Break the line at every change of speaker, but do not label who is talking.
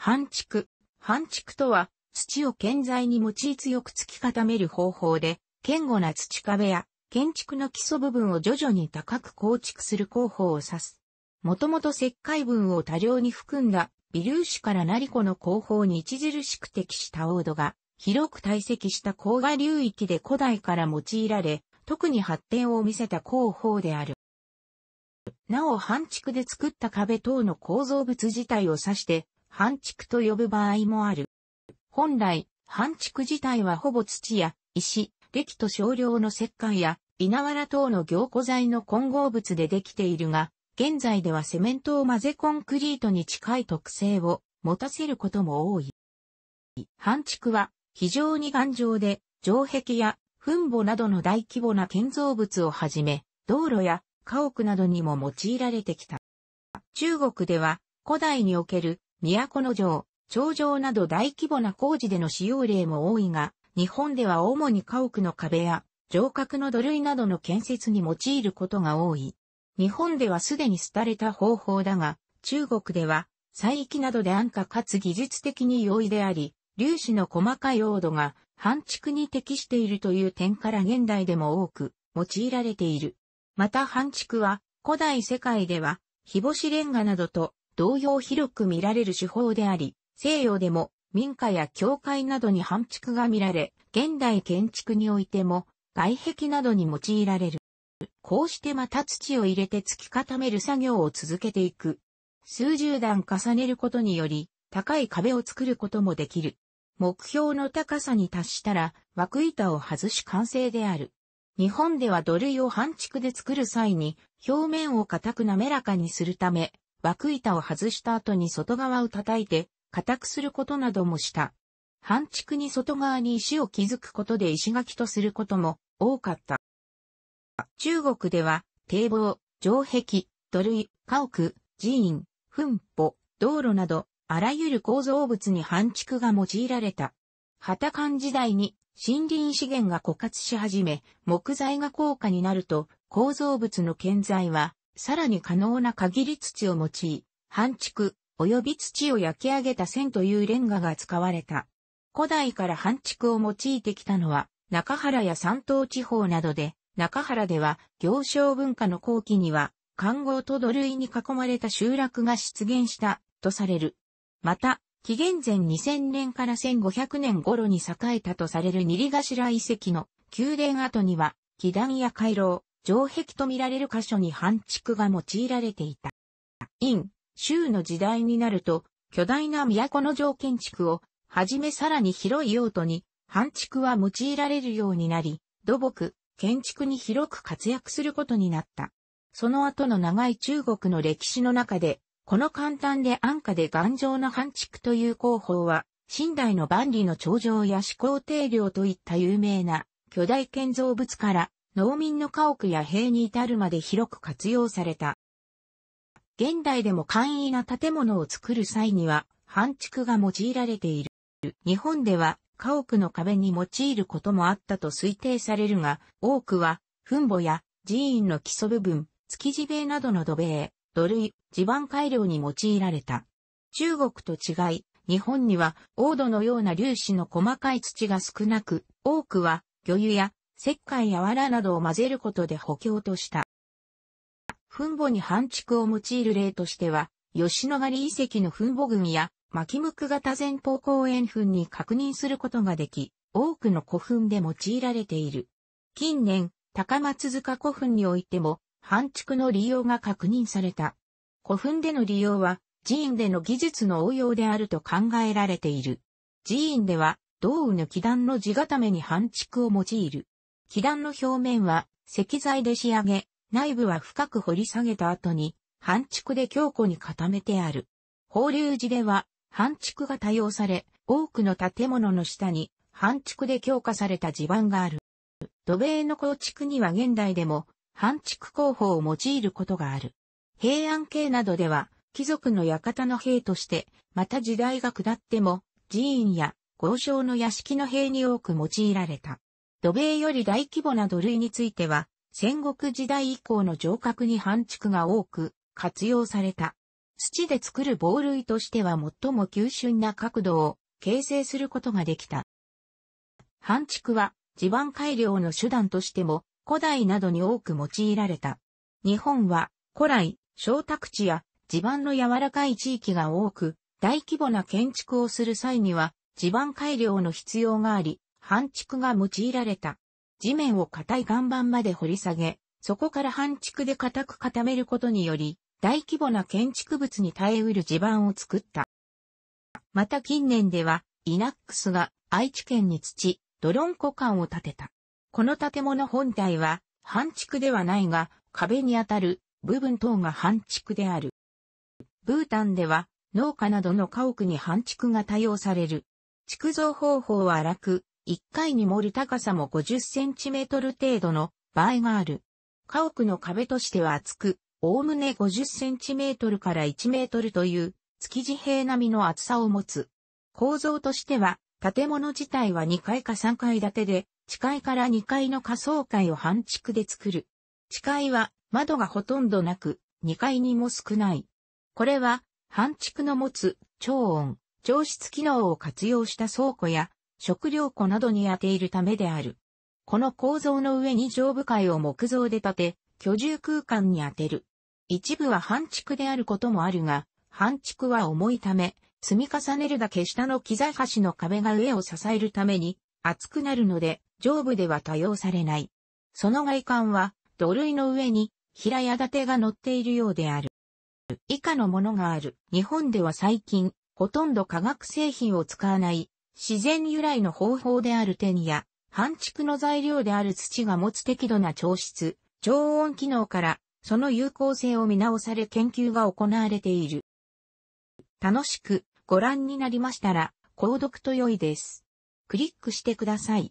半畜。半畜とは、土を建材に用い強く突き固める方法で、堅固な土壁や建築の基礎部分を徐々に高く構築する工法を指す。もともと石灰分を多量に含んだ微粒子から成子の工法に著しく適した王土が広く堆積した黄画流域で古代から用いられ、特に発展を見せた工法である。なお、半築で作った壁等の構造物自体を指して、半畜と呼ぶ場合もある。本来、半畜自体はほぼ土や石、礫と少量の石灰や稲わら等の凝固剤の混合物でできているが、現在ではセメントを混ぜコンクリートに近い特性を持たせることも多い。半畜は非常に頑丈で、城壁や墳墓などの大規模な建造物をはじめ、道路や家屋などにも用いられてきた。中国では古代における都城、長城など大規模な工事での使用例も多いが、日本では主に家屋の壁や、城郭の土塁などの建設に用いることが多い。日本ではすでに廃れた方法だが、中国では、採域などで安価かつ技術的に容易であり、粒子の細かい濃度が半築に適しているという点から現代でも多く用いられている。また半築は古代世界では、日干しレンガなどと同様広く見られる手法であり、西洋でも民家や教会などに半築が見られ、現代建築においても外壁などに用いられる。こうしてまた土を入れて突き固める作業を続けていく。数十段重ねることにより、高い壁を作ることもできる。目標の高さに達したら、枠板を外し完成である。日本では土塁を半築で作る際に、表面を固く滑らかにするため、枠板を外した後に外側を叩いて、固くすることなどもした。半築に外側に石を築くことで石垣とすることも多かった。中国では、堤防、城壁、土塁、家屋、寺院、墳墓、道路など、あらゆる構造物に半築が用いられた。旗艦時代に森林資源が枯渇し始め、木材が高価になると構造物の建材はさらに可能な限り土を用い、半畜、及び土を焼き上げた線というレンガが使われた。古代から半畜を用いてきたのは、中原や山東地方などで、中原では行商文化の後期には、漢号と土塁に囲まれた集落が出現したとされる。また、紀元前2000年から1500年頃に栄えたとされる二里頭遺跡の宮殿跡には、祈壇や回廊、城壁と見られる箇所に半築が用いられていた。陰、州の時代になると、巨大な都の城建築を、はじめさらに広い用途に、反築は用いられるようになり、土木、建築に広く活躍することになった。その後の長い中国の歴史の中で、この簡単で安価で頑丈な反築という工法は、新代の万里の長城や始皇帝陵といった有名な巨大建造物から農民の家屋や塀に至るまで広く活用された。現代でも簡易な建物を作る際には、半築が用いられている。日本では家屋の壁に用いることもあったと推定されるが、多くは、墳墓や寺院の基礎部分、築地塀などの土塀、土塁、地盤改良に用いられた。中国と違い、日本には、黄土のような粒子の細かい土が少なく、多くは、魚油や石灰や藁などを混ぜることで補強とした。墳墓に半畜を用いる例としては、吉野ヶ里遺跡の墳墓群や、巻く型前方後円墳に確認することができ、多くの古墳で用いられている。近年、高松塚古墳においても、半畜の利用が確認された。古墳での利用は、寺院での技術の応用であると考えられている。寺院では、銅の祈段の地固めに半畜を用いる。基壇の表面は石材で仕上げ、内部は深く掘り下げた後に、半築で強固に固めてある。法隆寺では、半築が多用され、多くの建物の下に、半築で強化された地盤がある。土塀の構築には現代でも、半築工法を用いることがある。平安系などでは、貴族の館の兵として、また時代が下っても、寺院や豪商の屋敷の兵に多く用いられた。土塀より大規模な土塁については、戦国時代以降の城郭に半築が多く活用された。土で作る防塁としては最も急峻な角度を形成することができた。半築は地盤改良の手段としても古代などに多く用いられた。日本は古来、小宅地や地盤の柔らかい地域が多く、大規模な建築をする際には地盤改良の必要があり、半畜が用いられた。地面を硬い岩盤まで掘り下げ、そこから半畜で固く固めることにより、大規模な建築物に耐えうる地盤を作った。また近年では、イナックスが愛知県に土、ドロンコ館を建てた。この建物本体は、半畜ではないが、壁にあたる部分等が半畜である。ブータンでは、農家などの家屋に半畜が多用される。築造方法は楽、1階に盛る高さも50センチメートル程度の場合がある。家屋の壁としては厚く、おおむね50センチメートルから1メートルという築地平並みの厚さを持つ。構造としては、建物自体は2階か3階建てで、地階から2階の下層階を半築で作る。地階は窓がほとんどなく、2階にも少ない。これは、半築の持つ超音、調湿機能を活用した倉庫や食料庫などに充ているためである。この構造の上に上部階を木造で建て、居住空間に充てる。一部は半築であることもあるが、半築は重いため、積み重ねるだけ下の機材端の壁が上を支えるために厚くなるので、上部では多用されない。その外観は土塁の上に平屋建てが乗っているようである。以下のものがある。日本では最近、ほとんど化学製品を使わない自然由来の方法である天や、半畜の材料である土が持つ適度な調湿、常温機能から、その有効性を見直され研究が行われている。楽しくご覧になりましたら、購読と良いです。クリックしてください。